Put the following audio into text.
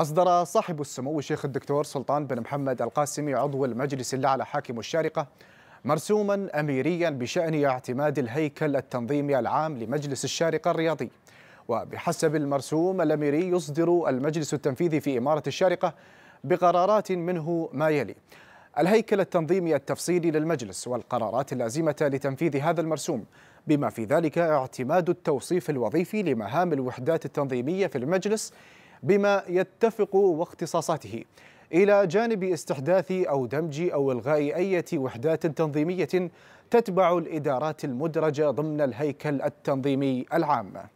أصدر صاحب السمو الشيخ الدكتور سلطان بن محمد القاسمي عضو المجلس الأعلى حاكم الشارقة مرسوما أميريا بشأن اعتماد الهيكل التنظيمي العام لمجلس الشارقة الرياضي وبحسب المرسوم الأميري يصدر المجلس التنفيذي في إمارة الشارقة بقرارات منه ما يلي الهيكل التنظيمي التفصيلي للمجلس والقرارات اللازمة لتنفيذ هذا المرسوم بما في ذلك اعتماد التوصيف الوظيفي لمهام الوحدات التنظيمية في المجلس بما يتفق واختصاصاته إلى جانب استحداث أو دمج أو إلغاء أي وحدات تنظيمية تتبع الإدارات المدرجة ضمن الهيكل التنظيمي العام